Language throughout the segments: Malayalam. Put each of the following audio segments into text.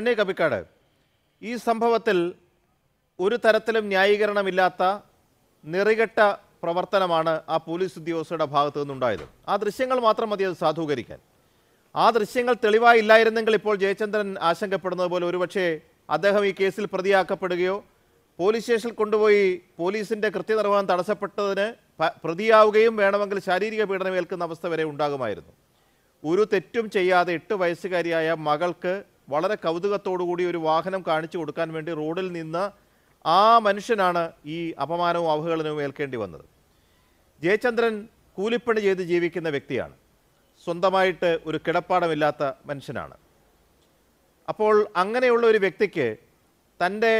സണ്ണി കപിക്കാട് ഈ സംഭവത്തിൽ ഒരു തരത്തിലും ന്യായീകരണമില്ലാത്ത നിറികെട്ട പ്രവർത്തനമാണ് ആ പോലീസ് ഉദ്യോഗസ്ഥരുടെ ഭാഗത്തു നിന്നുണ്ടായത് ആ ദൃശ്യങ്ങൾ മാത്രം മതി അത് സാധൂകരിക്കാൻ ആ ദൃശ്യങ്ങൾ തെളിവായില്ലായിരുന്നെങ്കിൽ ഇപ്പോൾ ജയചന്ദ്രൻ ആശങ്കപ്പെടുന്നത് പോലെ ഒരുപക്ഷെ അദ്ദേഹം ഈ കേസിൽ പ്രതിയാക്കപ്പെടുകയോ പോലീസ് സ്റ്റേഷനിൽ കൊണ്ടുപോയി പോലീസിൻ്റെ കൃത്യനിർവഹണം തടസ്സപ്പെട്ടതിന് പ്രതിയാവുകയും വേണമെങ്കിൽ ശാരീരിക പീഡനം ഏൽക്കുന്ന അവസ്ഥ വരെ ഉണ്ടാകുമായിരുന്നു ഒരു തെറ്റും ചെയ്യാതെ എട്ട് വയസ്സുകാരിയായ മകൾക്ക് വളരെ കൗതുകത്തോടുകൂടി ഒരു വാഹനം കാണിച്ചു കൊടുക്കാൻ വേണ്ടി റോഡിൽ നിന്ന് ആ മനുഷ്യനാണ് ഈ അപമാനവും അവഹേളനവും ഏൽക്കേണ്ടി വന്നത് ജയചന്ദ്രൻ കൂലിപ്പണി ചെയ്ത് ജീവിക്കുന്ന വ്യക്തിയാണ് സ്വന്തമായിട്ട് ഒരു കിടപ്പാടമില്ലാത്ത മനുഷ്യനാണ് അപ്പോൾ അങ്ങനെയുള്ള ഒരു വ്യക്തിക്ക് തൻ്റെ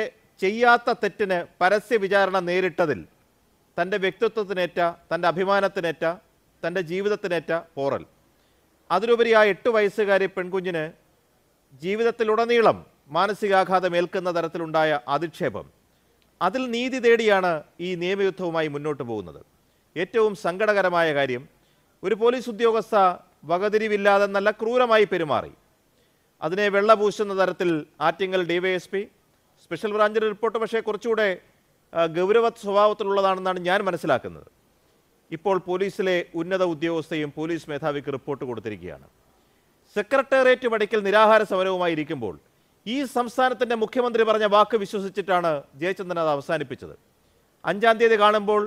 ചെയ്യാത്ത തെറ്റിന് പരസ്യ വിചാരണ നേരിട്ടതിൽ തൻ്റെ വ്യക്തിത്വത്തിനേറ്റ തൻ്റെ അഭിമാനത്തിനേറ്റ തൻ്റെ ജീവിതത്തിനേറ്റ പോറൽ അതിലുപരി ആ എട്ട് വയസ്സുകാരി പെൺകുഞ്ഞിന് ജീവിതത്തിലുടനീളം മാനസികാഘാതം ഏൽക്കുന്ന തരത്തിലുണ്ടായ അധിക്ഷേപം അതിൽ നീതി തേടിയാണ് ഈ നിയമയുദ്ധവുമായി മുന്നോട്ട് പോകുന്നത് ഏറ്റവും സങ്കടകരമായ കാര്യം ഒരു പോലീസ് ഉദ്യോഗസ്ഥ വകതിരിവില്ലാതെ നല്ല ക്രൂരമായി പെരുമാറി അതിനെ വെള്ളപൂശുന്ന തരത്തിൽ ആറ്റിങ്ങൽ ഡിവൈഎസ്പി സ്പെഷ്യൽ ബ്രാഞ്ചിൻ്റെ റിപ്പോർട്ട് പക്ഷേ കുറച്ചുകൂടെ ഗൗരവ സ്വഭാവത്തിലുള്ളതാണെന്നാണ് ഞാൻ മനസ്സിലാക്കുന്നത് ഇപ്പോൾ പോലീസിലെ ഉന്നത ഉദ്യോഗസ്ഥയും പോലീസ് മേധാവിക്ക് റിപ്പോർട്ട് കൊടുത്തിരിക്കുകയാണ് സെക്രട്ടേറിയറ്റ് പടിക്കൽ നിരാഹാര സമരവുമായി ഇരിക്കുമ്പോൾ ഈ സംസ്ഥാനത്തിന്റെ മുഖ്യമന്ത്രി പറഞ്ഞ വാക്ക് വിശ്വസിച്ചിട്ടാണ് ജയചന്ദ്രൻ അത് അവസാനിപ്പിച്ചത് അഞ്ചാം തീയതി കാണുമ്പോൾ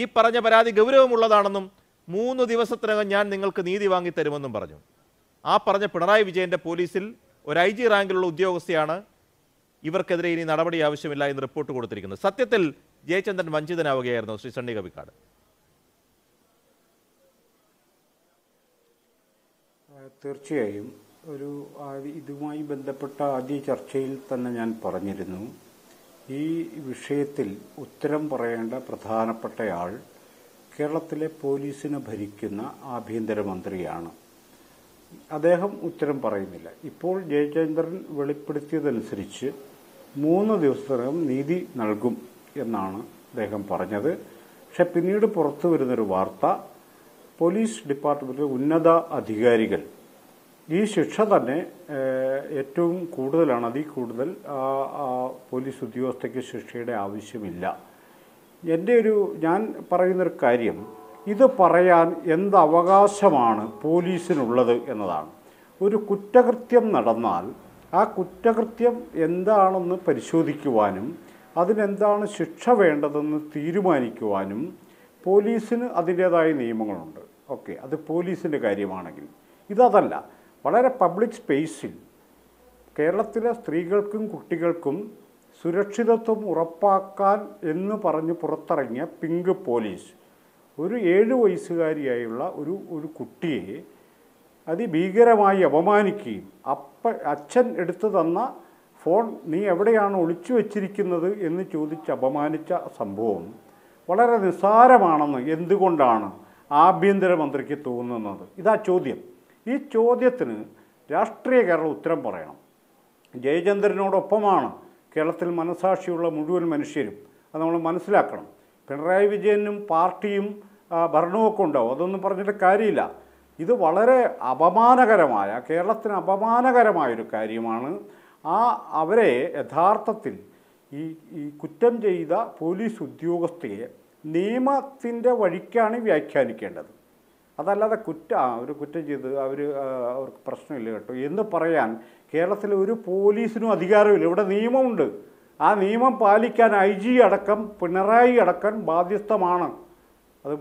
ഈ പറഞ്ഞ പരാതി ഗൗരവമുള്ളതാണെന്നും മൂന്ന് ദിവസത്തിനകം ഞാൻ നിങ്ങൾക്ക് നീതി വാങ്ങിത്തരുമെന്നും പറഞ്ഞു ആ പറഞ്ഞ പിണറായി വിജയന്റെ പോലീസിൽ ഒരു ഐ ജി റാങ്കിലുള്ള ഉദ്യോഗസ്ഥയാണ് ഇവർക്കെതിരെ ഇനി നടപടി ആവശ്യമില്ല എന്ന് റിപ്പോർട്ട് കൊടുത്തിരിക്കുന്നത് സത്യത്തിൽ ജയചന്ദ്രൻ വഞ്ചിതനാവുകയായിരുന്നു ശ്രീ സണ്ണി കവിക്കാട് തീർച്ചയായും ഒരു ഇതുമായി ബന്ധപ്പെട്ട ആദ്യ ചർച്ചയിൽ തന്നെ ഞാൻ പറഞ്ഞിരുന്നു ഈ വിഷയത്തിൽ ഉത്തരം പറയേണ്ട പ്രധാനപ്പെട്ടയാൾ കേരളത്തിലെ പോലീസിനെ ഭരിക്കുന്ന ആഭ്യന്തരമന്ത്രിയാണ് അദ്ദേഹം ഉത്തരം പറയുന്നില്ല ഇപ്പോൾ ജയചന്ദ്രൻ വെളിപ്പെടുത്തിയതനുസരിച്ച് മൂന്ന് ദിവസത്തിനകം നീതി നൽകും എന്നാണ് അദ്ദേഹം പറഞ്ഞത് പക്ഷെ പിന്നീട് പുറത്തു വരുന്നൊരു വാർത്ത പോലീസ് ഡിപ്പാർട്ട്മെന്റിലെ ഉന്നത അധികാരികൾ ഈ ശിക്ഷ തന്നെ ഏറ്റവും കൂടുതലാണ് അതിൽ കൂടുതൽ പോലീസ് ഉദ്യോഗസ്ഥയ്ക്ക് ശിക്ഷയുടെ ആവശ്യമില്ല എൻ്റെ ഒരു ഞാൻ പറയുന്നൊരു കാര്യം ഇത് പറയാൻ എന്ത് അവകാശമാണ് പോലീസിനുള്ളത് എന്നതാണ് ഒരു കുറ്റകൃത്യം നടന്നാൽ ആ കുറ്റകൃത്യം എന്താണെന്ന് പരിശോധിക്കുവാനും അതിനെന്താണ് ശിക്ഷ വേണ്ടതെന്ന് തീരുമാനിക്കുവാനും പോലീസിന് അതിൻ്റേതായ നിയമങ്ങളുണ്ട് ഓക്കെ അത് പോലീസിൻ്റെ കാര്യമാണെങ്കിൽ ഇതതല്ല വളരെ പബ്ലിക് സ്പേസിൽ കേരളത്തിലെ സ്ത്രീകൾക്കും കുട്ടികൾക്കും സുരക്ഷിതത്വം ഉറപ്പാക്കാൻ എന്ന് പറഞ്ഞ് പുറത്തിറങ്ങിയ പിങ്ക് പോലീസ് ഒരു ഏഴ് വയസ്സുകാരിയായുള്ള ഒരു ഒരു കുട്ടിയെ അതിഭീകരമായി അപമാനിക്കുകയും അപ്പ അച്ഛൻ എടുത്തു തന്ന ഫോൺ നീ എവിടെയാണ് ഒളിച്ചു വച്ചിരിക്കുന്നത് എന്ന് ചോദിച്ച് അപമാനിച്ച സംഭവം വളരെ നിസ്സാരമാണെന്ന് എന്തുകൊണ്ടാണ് ആഭ്യന്തരമന്ത്രിക്ക് തോന്നുന്നത് ഇതാ ചോദ്യം ഈ ചോദ്യത്തിന് രാഷ്ട്രീയ കേരളം ഉത്തരം പറയണം ജയചന്ദ്രനോടൊപ്പമാണ് കേരളത്തിൽ മനസാക്ഷിയുള്ള മുഴുവൻ മനുഷ്യരും അത് നമ്മൾ മനസ്സിലാക്കണം പിണറായി വിജയനും പാർട്ടിയും ഭരണമൊക്കെ ഉണ്ടാവും അതൊന്നും പറഞ്ഞിട്ട് കാര്യമില്ല ഇത് വളരെ അപമാനകരമായ കേരളത്തിന് അപമാനകരമായൊരു കാര്യമാണ് ആ അവരെ യഥാർത്ഥത്തിൽ ഈ ഈ കുറ്റം ചെയ്ത പോലീസ് ഉദ്യോഗസ്ഥയെ നിയമത്തിൻ്റെ വഴിക്കാണ് വ്യാഖ്യാനിക്കേണ്ടത് അതല്ലാതെ കുറ്റ അവർ കുറ്റം ചെയ്ത് അവർ അവർക്ക് പ്രശ്നമില്ല കേട്ടോ എന്ന് പറയാൻ കേരളത്തിൽ ഒരു പോലീസിനും അധികാരമില്ല ഇവിടെ നിയമമുണ്ട് ആ നിയമം പാലിക്കാൻ ഐ ജി അടക്കം പിണറായി അടക്കം ബാധ്യസ്ഥമാണ് അത്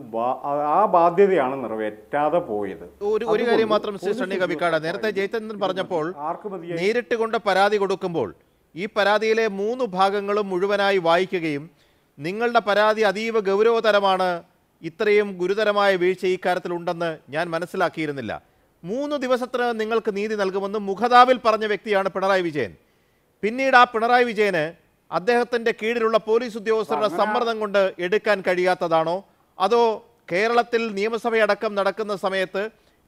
ആ ബാധ്യതയാണ് നിറവേറ്റാതെ പോയത് ഒരു ഒരു കാര്യം മാത്രം ശ്രീ കവിക്കാട് നേരത്തെ ജയചന്ദ്രൻ പറഞ്ഞപ്പോൾ നേരിട്ട് കൊണ്ട് പരാതി കൊടുക്കുമ്പോൾ ഈ പരാതിയിലെ മൂന്ന് ഭാഗങ്ങളും മുഴുവനായി വായിക്കുകയും നിങ്ങളുടെ പരാതി അതീവ ഗൗരവതരമാണ് ഇത്രയും ഗുരുതരമായ വീഴ്ച ഈ ഉണ്ടെന്ന് ഞാൻ മനസ്സിലാക്കിയിരുന്നില്ല മൂന്ന് ദിവസത്തിന് നിങ്ങൾക്ക് നീതി നൽകുമെന്ന് മുഖതാവിൽ പറഞ്ഞ വ്യക്തിയാണ് പിണറായി വിജയൻ പിന്നീട് ആ പിണറായി വിജയന് അദ്ദേഹത്തിന്റെ കീഴിലുള്ള പോലീസ് ഉദ്യോഗസ്ഥരുടെ സമ്മർദ്ദം കൊണ്ട് എടുക്കാൻ കഴിയാത്തതാണോ അതോ കേരളത്തിൽ നിയമസഭയടക്കം നടക്കുന്ന സമയത്ത്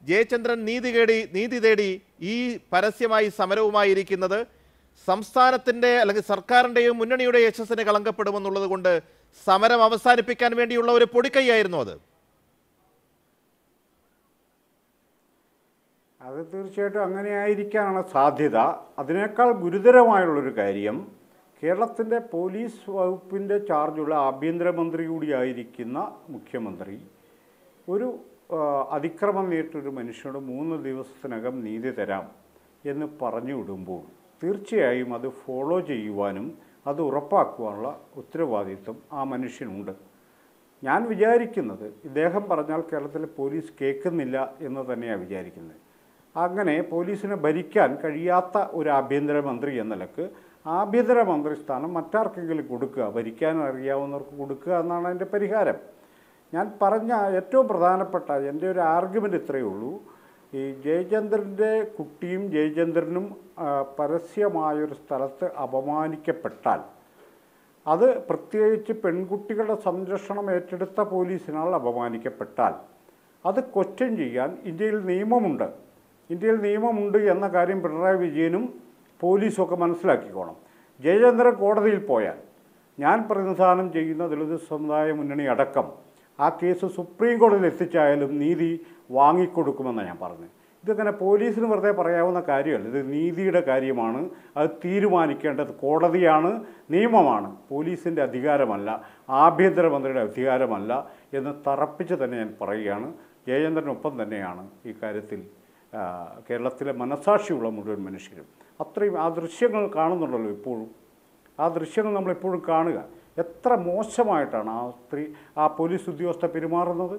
ജയചന്ദ്രൻ നീതി തേടി നീതി തേടി ഈ പരസ്യമായി സമരവുമായിരിക്കുന്നത് സംസ്ഥാനത്തിൻ്റെ അല്ലെങ്കിൽ സർക്കാരിൻ്റെയും മുന്നണിയുടെ യശസ്സിനെ കളങ്കപ്പെടുമെന്നുള്ളത് കൊണ്ട് സമരം അവസാനിപ്പിക്കാൻ വേണ്ടിയുള്ള ഒരു പൊടിക്കൈയായിരുന്നു അത് അത് തീർച്ചയായിട്ടും അങ്ങനെയായിരിക്കാനാണ് സാധ്യത അതിനേക്കാൾ ഗുരുതരമായുള്ളൊരു കാര്യം കേരളത്തിൻ്റെ പോലീസ് വകുപ്പിൻ്റെ ചാർജുള്ള ആഭ്യന്തരമന്ത്രി കൂടിയായിരിക്കുന്ന മുഖ്യമന്ത്രി ഒരു അതിക്രമം നേരിട്ടൊരു മനുഷ്യനോട് മൂന്ന് ദിവസത്തിനകം നീതി തരാം എന്ന് പറഞ്ഞു വിടുമ്പോൾ തീർച്ചയായും അത് ഫോളോ ചെയ്യുവാനും അത് ഉറപ്പാക്കുവാനുള്ള ഉത്തരവാദിത്വം ആ മനുഷ്യനുണ്ട് ഞാൻ വിചാരിക്കുന്നത് ഇദ്ദേഹം പറഞ്ഞാൽ കേരളത്തിലെ പോലീസ് കേൾക്കുന്നില്ല എന്ന് തന്നെയാണ് വിചാരിക്കുന്നത് അങ്ങനെ പോലീസിനെ ഭരിക്കാൻ കഴിയാത്ത ഒരു ആഭ്യന്തരമന്ത്രി എന്ന നിലക്ക് ആഭ്യന്തരമന്ത്രി സ്ഥാനം മറ്റാർക്കെങ്കിലും കൊടുക്കുക ഭരിക്കാൻ അറിയാവുന്നവർക്ക് കൊടുക്കുക എന്നാണ് എൻ്റെ പരിഹാരം ഞാൻ പറഞ്ഞ ഏറ്റവും പ്രധാനപ്പെട്ട എൻ്റെ ഒരു ആർഗ്യുമെൻ്റ് ഇത്രയേ ഉള്ളൂ ഈ ജയചന്ദ്രൻ്റെ കുട്ടിയും ജയചന്ദ്രനും പരസ്യമായൊരു സ്ഥലത്ത് അപമാനിക്കപ്പെട്ടാൽ അത് പ്രത്യേകിച്ച് പെൺകുട്ടികളുടെ സംരക്ഷണം ഏറ്റെടുത്ത പോലീസിനാൽ അപമാനിക്കപ്പെട്ടാൽ അത് ക്വസ്റ്റ്യൻ ചെയ്യാൻ ഇന്ത്യയിൽ നിയമമുണ്ട് ഇന്ത്യയിൽ നിയമമുണ്ട് എന്ന കാര്യം പിണറായി വിജയനും പോലീസുമൊക്കെ മനസ്സിലാക്കിക്കോണം ജയചന്ദ്രൻ കോടതിയിൽ പോയാൽ ഞാൻ പ്രതിനിധാനം ചെയ്യുന്ന ദളിത് സമുദായ മുന്നണി അടക്കം ആ കേസ് സുപ്രീം കോടതിയിൽ എത്തിച്ചായാലും നീതി വാങ്ങിക്കൊടുക്കുമെന്നാണ് ഞാൻ പറഞ്ഞത് ഇതങ്ങനെ പോലീസിന് വെറുതെ പറയാവുന്ന കാര്യമല്ല ഇത് നീതിയുടെ കാര്യമാണ് അത് തീരുമാനിക്കേണ്ടത് കോടതിയാണ് നിയമമാണ് പോലീസിൻ്റെ അധികാരമല്ല ആഭ്യന്തരമന്ത്രിയുടെ അധികാരമല്ല എന്ന് തറപ്പിച്ച് തന്നെ ഞാൻ പറയുകയാണ് ജയചന്ദ്രനൊപ്പം തന്നെയാണ് ഈ കാര്യത്തിൽ കേരളത്തിലെ മനസാക്ഷിയുള്ള മുഴുവൻ മനുഷ്യരും അത്രയും ആ ദൃശ്യങ്ങൾ കാണുന്നുണ്ടല്ലോ ഇപ്പോഴും ആ ദൃശ്യങ്ങൾ നമ്മളെപ്പോഴും കാണുക എത്ര മോശമായിട്ടാണ് ആ സ്ത്രീ ആ പോലീസ് ഉദ്യോഗസ്ഥ പെരുമാറുന്നത്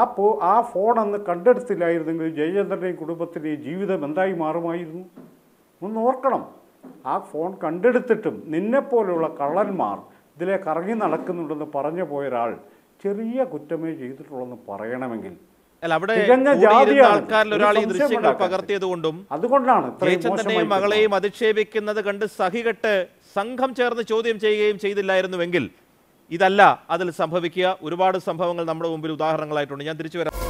ആ പോ ആ ഫോൺ അന്ന് കണ്ടെടുത്തില്ലായിരുന്നെങ്കിൽ ജയചന്ദ്രൻ്റെയും കുടുംബത്തിൻ്റെയും ജീവിതം എന്തായി മാറുമായിരുന്നു ഒന്ന് ഓർക്കണം ആ ഫോൺ കണ്ടെടുത്തിട്ടും നിന്നെപ്പോലെയുള്ള കള്ളന്മാർ ഇതിലേക്ക് ഇറങ്ങി നടക്കുന്നുണ്ടെന്ന് പറഞ്ഞു പോയ ഒരാൾ ചെറിയ കുറ്റമേ ചെയ്തിട്ടുള്ളെന്ന് പറയണമെങ്കിൽ പകർത്തിയതുകൊണ്ടും അതുകൊണ്ടാണ് ജയചന്ദ്രനെയും മകളെയും അധിക്ഷേപിക്കുന്നത് കണ്ട് സഹികെട്ട് സംഘം ചേർന്ന് ചോദ്യം ചെയ്യുകയും ചെയ്തില്ലായിരുന്നുവെങ്കിൽ ഇതല്ല അതിൽ സംഭവിക്കുക ഒരുപാട് സംഭവങ്ങൾ നമ്മുടെ മുമ്പിൽ ഉദാഹരണങ്ങളായിട്ടുണ്ട് ഞാൻ തിരിച്ചു വരാം